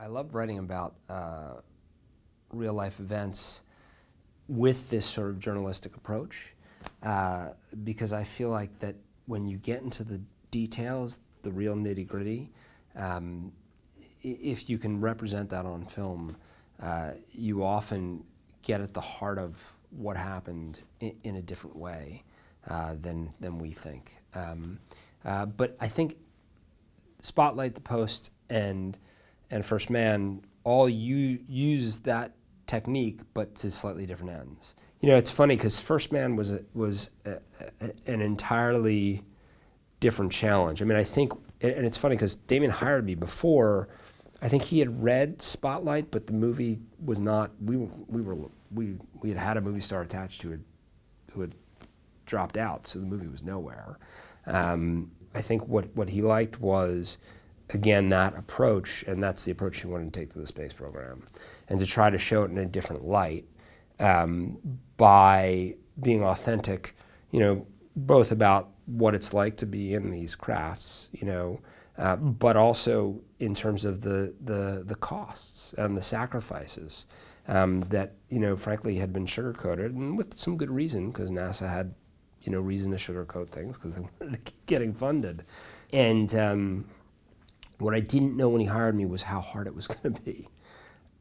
I love writing about uh, real life events with this sort of journalistic approach uh, because I feel like that when you get into the details, the real nitty gritty, um, if you can represent that on film, uh, you often get at the heart of what happened in, in a different way uh, than, than we think. Um, uh, but I think Spotlight the Post and and First Man all you use that technique, but to slightly different ends. You know, it's funny because First Man was a, was a, a, an entirely different challenge. I mean, I think, and it's funny because Damien hired me before. I think he had read Spotlight, but the movie was not. We we were we we had had a movie star attached to it who had dropped out, so the movie was nowhere. Um, I think what what he liked was again, that approach, and that's the approach she wanted to take to the space program, and to try to show it in a different light um, by being authentic, you know, both about what it's like to be in these crafts, you know, uh, but also in terms of the, the, the costs and the sacrifices um, that, you know, frankly had been sugarcoated and with some good reason because NASA had, you know, reason to sugarcoat things because they were getting funded. And, um, what I didn't know when he hired me was how hard it was going to be.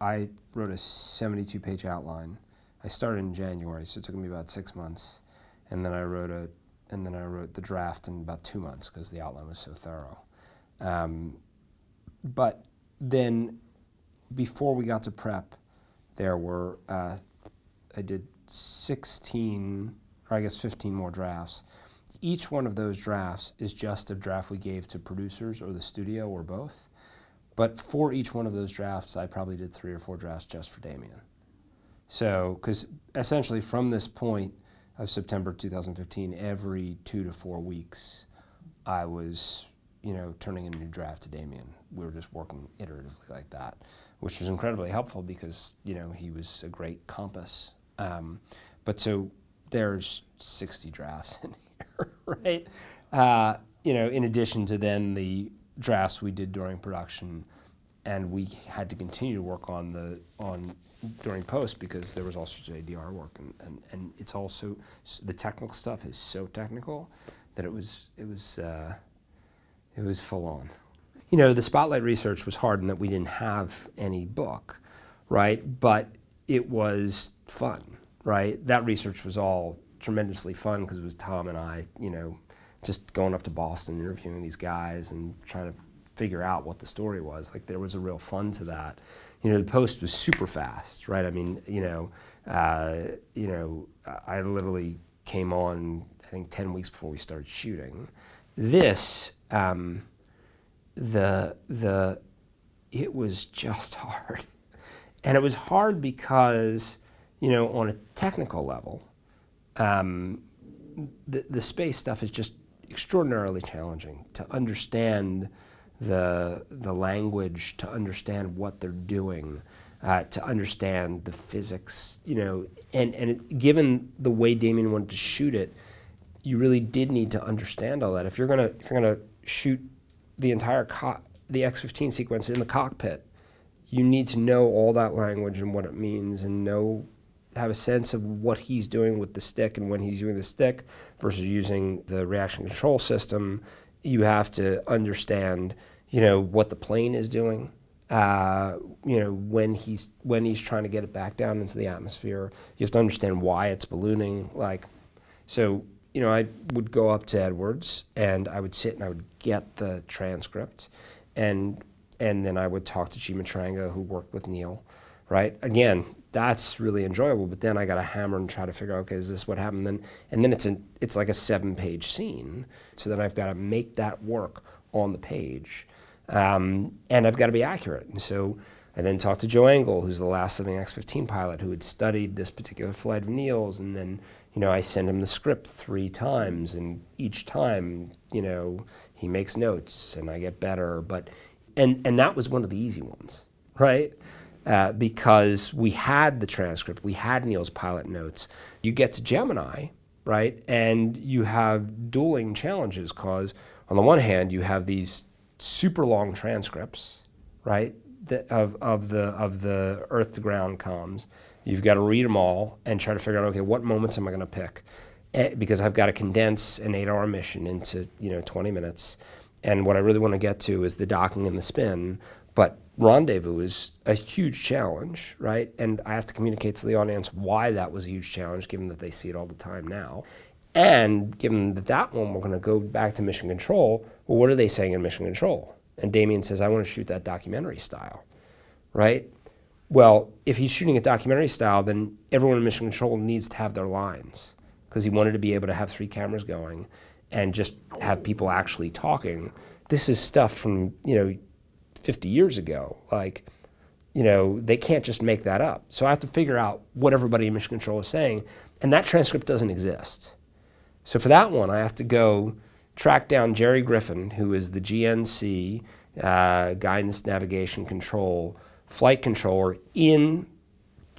I wrote a 72 page outline. I started in January, so it took me about six months. And then I wrote a, and then I wrote the draft in about two months because the outline was so thorough. Um, but then before we got to prep, there were, uh, I did 16, or I guess 15 more drafts each one of those drafts is just a draft we gave to producers or the studio or both. But for each one of those drafts, I probably did three or four drafts just for Damien. So, because essentially from this point of September 2015, every two to four weeks, I was, you know, turning in a new draft to Damien. We were just working iteratively like that, which was incredibly helpful because, you know, he was a great compass. Um, but so there's 60 drafts in right? Uh, you know, in addition to then the drafts we did during production, and we had to continue to work on the on during post because there was all sorts of ADR work, and, and, and it's also the technical stuff is so technical that it was it was uh, it was full on. You know, the spotlight research was hard in that we didn't have any book, right? But it was fun, right? That research was all tremendously fun because it was Tom and I, you know, just going up to Boston, interviewing these guys and trying to figure out what the story was. Like there was a real fun to that. You know, the post was super fast, right? I mean, you know, uh, you know, I literally came on I think ten weeks before we started shooting. This, um, the the, it was just hard, and it was hard because you know on a technical level, um, the, the space stuff is just extraordinarily challenging to understand the, the language, to understand what they're doing, uh, to understand the physics, you know, and, and it, given the way Damien wanted to shoot it, you really did need to understand all that. If you're gonna, if you're gonna shoot the entire co- the X-15 sequence in the cockpit, you need to know all that language and what it means and know have a sense of what he's doing with the stick and when he's using the stick versus using the reaction control system. You have to understand, you know, what the plane is doing. Uh, you know, when he's when he's trying to get it back down into the atmosphere, you have to understand why it's ballooning. Like, so you know, I would go up to Edwards and I would sit and I would get the transcript, and and then I would talk to Chima Tranga, who worked with Neil, right? Again, that's really enjoyable. But then I got to hammer and try to figure out, okay, is this what happened? Then and then it's an, it's like a seven page scene. So then I've got to make that work on the page, um, and I've got to be accurate. And so I then talked to Joe Engel, who's the last living X-15 pilot who had studied this particular flight of Neil's, and then you know I send him the script three times, and each time you know he makes notes, and I get better. But and and that was one of the easy ones, right? uh, because we had the transcript, we had Neil's pilot notes. You get to Gemini, right, and you have dueling challenges because on the one hand you have these super long transcripts, right, that of, of the of the earth to ground comms. You've got to read them all and try to figure out okay, what moments am I going to pick? Eh, because I've got to condense an eight-hour mission into you know 20 minutes, and what I really want to get to is the docking and the spin. But rendezvous is a huge challenge, right? And I have to communicate to the audience why that was a huge challenge, given that they see it all the time now. And given that that one, we're going to go back to Mission Control. Well, what are they saying in Mission Control? And Damien says, I want to shoot that documentary style, right? Well, if he's shooting a documentary style, then everyone in Mission Control needs to have their lines because he wanted to be able to have three cameras going and just have people actually talking. This is stuff from, you know, 50 years ago. Like, you know, they can't just make that up. So I have to figure out what everybody in mission control is saying, and that transcript doesn't exist. So for that one, I have to go track down Jerry Griffin, who is the GNC uh, guidance, navigation, control flight controller in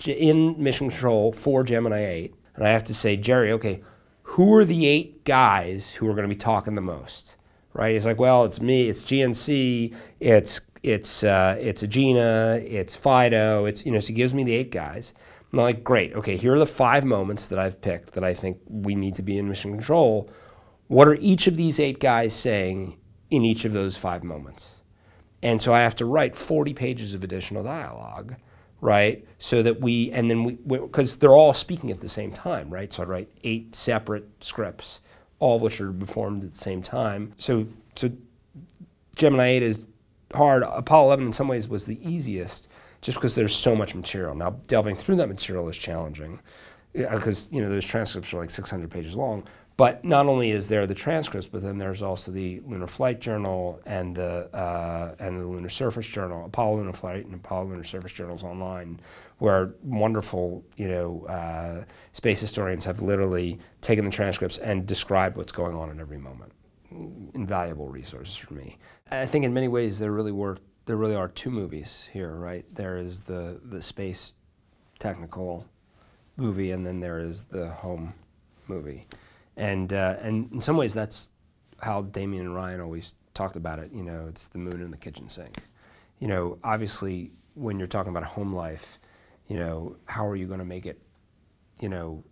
in mission control for Gemini 8, and I have to say, Jerry, okay, who are the eight guys who are going to be talking the most? Right? He's like, well, it's me, it's GNC, it's it's uh, it's Agena, it's Fido, it's you know. So he gives me the eight guys. And I'm like, great, okay. Here are the five moments that I've picked that I think we need to be in mission control. What are each of these eight guys saying in each of those five moments? And so I have to write 40 pages of additional dialogue, right? So that we and then we because they're all speaking at the same time, right? So I write eight separate scripts, all of which are performed at the same time. So so Gemini 8 is hard. Apollo 11, in some ways, was the easiest just because there's so much material. Now, delving through that material is challenging because, you know, those transcripts are like 600 pages long. But not only is there the transcripts, but then there's also the Lunar Flight Journal and the uh, and the Lunar Surface Journal, Apollo Lunar Flight and Apollo Lunar Surface Journals online, where wonderful you know uh, space historians have literally taken the transcripts and described what's going on at every moment invaluable resources for me. I think in many ways there really were there really are two movies here, right? There is the the space technical movie, and then there is the home movie, and uh, and in some ways that's how Damien and Ryan always talked about it. You know, it's the moon and the kitchen sink. You know, obviously when you're talking about home life, you know, how are you going to make it, you know,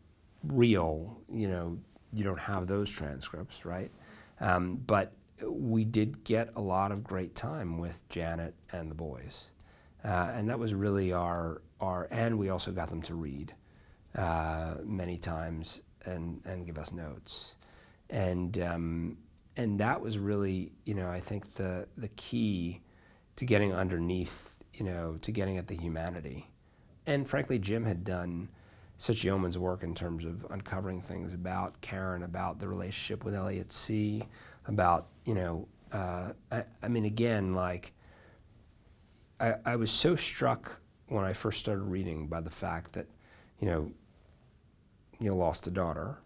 real? You know, you don't have those transcripts, right? Um, but we did get a lot of great time with Janet and the boys. Uh, and that was really our, our, and we also got them to read uh, many times and, and give us notes. And, um, and that was really, you know, I think the, the key to getting underneath, you know, to getting at the humanity. And frankly, Jim had done such yeoman's work in terms of uncovering things about Karen, about the relationship with Elliot C., about, you know, uh, I, I, mean, again, like, I, I was so struck when I first started reading by the fact that, you know, Neil lost a daughter,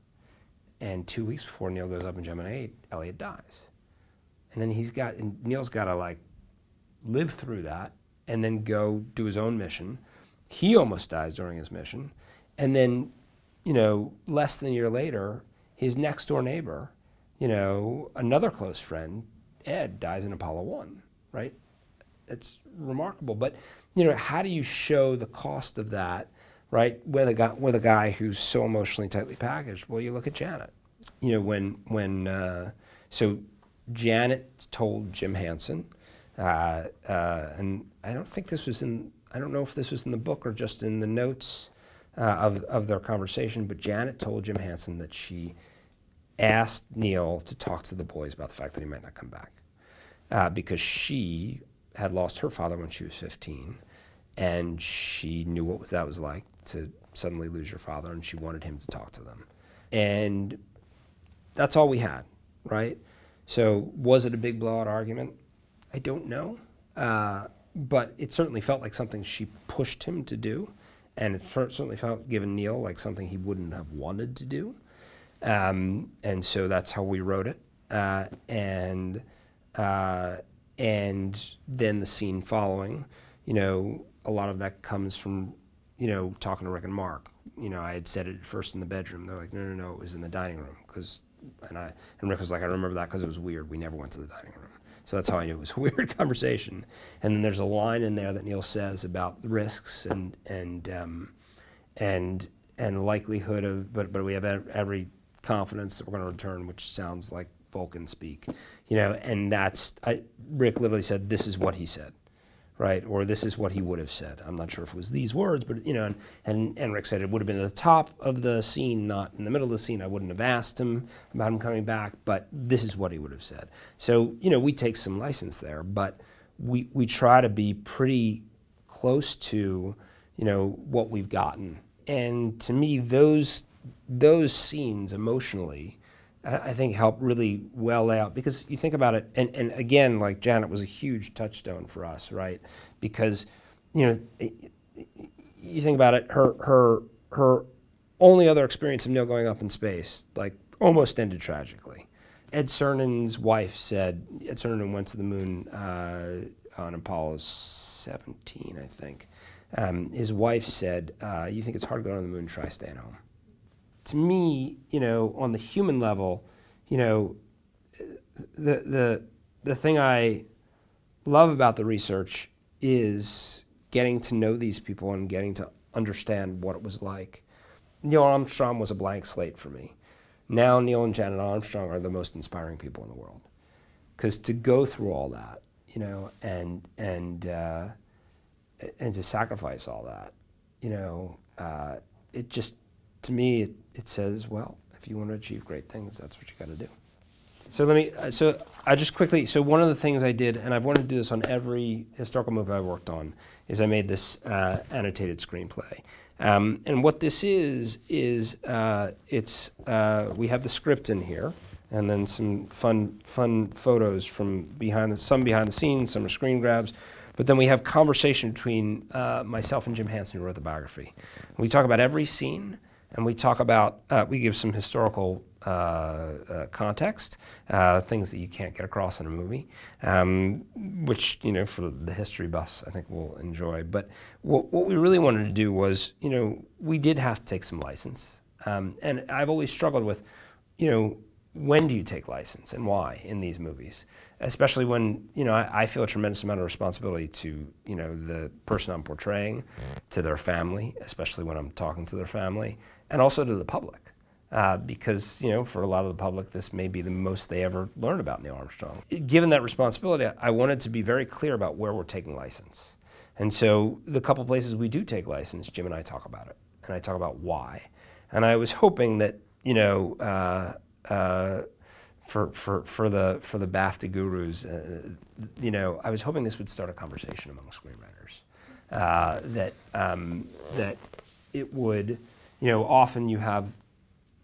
and two weeks before Neil goes up in Gemini 8, Elliot dies. And then he's got, and Neil's got to, like, live through that and then go do his own mission. He almost dies during his mission and then, you know, less than a year later, his next door neighbor, you know, another close friend, Ed, dies in Apollo 1, right? It's remarkable. But, you know, how do you show the cost of that, right, with a guy, with a guy who's so emotionally tightly packaged? Well, you look at Janet. You know, when, when uh, so Janet told Jim Hansen, uh, uh, and I don't think this was in, I don't know if this was in the book or just in the notes uh, of, of their conversation, but Janet told Jim Hansen that she asked Neil to talk to the boys about the fact that he might not come back uh, because she had lost her father when she was 15 and she knew what that was like to suddenly lose your father and she wanted him to talk to them. And that's all we had, right? So was it a big blowout argument? I don't know. Uh, but it certainly felt like something she pushed him to do and it certainly felt, given Neil, like something he wouldn't have wanted to do. Um, and so that's how we wrote it. Uh, and uh, and then the scene following, you know, a lot of that comes from, you know, talking to Rick and Mark. You know, I had said it first in the bedroom. They're like, no, no, no, it was in the dining room because, and I and Rick was like, I remember that because it was weird. We never went to the dining room. So that's how I knew it was a weird conversation. And then there's a line in there that Neil says about risks and and um, and and likelihood of, but but we have every confidence that we're going to return, which sounds like Vulcan speak, you know. And that's I, Rick literally said this is what he said right? Or this is what he would have said. I'm not sure if it was these words, but you know, and, and, and Rick said it would have been at the top of the scene, not in the middle of the scene. I wouldn't have asked him about him coming back, but this is what he would have said. So, you know, we take some license there, but we, we try to be pretty close to, you know, what we've gotten. And to me, those, those scenes emotionally I think help really well out because you think about it, and, and again, like Janet was a huge touchstone for us, right? Because, you know, you think about it, her her her only other experience of Neil going up in space, like almost ended tragically. Ed Cernan's wife said Ed Cernan went to the moon uh, on Apollo 17, I think. Um, his wife said, uh, "You think it's hard to go to the moon? Try staying home." to me, you know, on the human level, you know, the the the thing I love about the research is getting to know these people and getting to understand what it was like. Neil Armstrong was a blank slate for me. Now Neil and Janet Armstrong are the most inspiring people in the world, because to go through all that, you know, and and uh, and to sacrifice all that, you know, uh, it just to me, it, it says, well, if you want to achieve great things, that's what you got to do. So let me, uh, so I just quickly, so one of the things I did, and I've wanted to do this on every historical movie I worked on, is I made this uh, annotated screenplay. Um, and what this is, is uh, it's, uh, we have the script in here, and then some fun, fun photos from behind, the, some behind the scenes, some are screen grabs. But then we have conversation between uh, myself and Jim Hansen, who wrote the biography. We talk about every scene, and we talk about, uh, we give some historical uh, uh context, uh, things that you can't get across in a movie, um, which, you know, for the history buffs, I think will enjoy. But what, what we really wanted to do was, you know, we did have to take some license. Um, and I've always struggled with, you know, when do you take license and why in these movies? Especially when, you know, I, I, feel a tremendous amount of responsibility to, you know, the person I'm portraying, to their family, especially when I'm talking to their family, and also to the public. Uh, because, you know, for a lot of the public, this may be the most they ever learn about Neil Armstrong. Given that responsibility, I wanted to be very clear about where we're taking license. And so the couple places we do take license, Jim and I talk about it, and I talk about why. And I was hoping that, you know, uh, uh, for, for, for, the, for the BAFTA gurus, uh, you know, I was hoping this would start a conversation among screenwriters. Uh, that, um, that it would, you know, often you have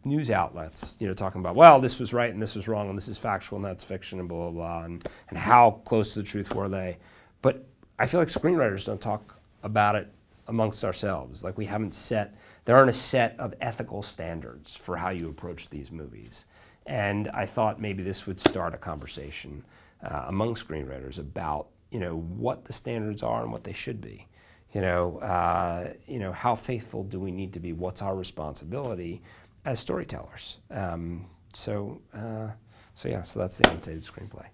news outlets, you know, talking about, well, this was right and this was wrong and this is factual and that's fiction and blah, blah, blah, and, and how close to the truth were they. But I feel like screenwriters don't talk about it amongst ourselves. Like we haven't set, there aren't a set of ethical standards for how you approach these movies. And I thought maybe this would start a conversation uh, among screenwriters about, you know, what the standards are and what they should be. You know, uh, you know, how faithful do we need to be? What's our responsibility as storytellers? Um, so, uh, so yeah, so that's the annotated screenplay.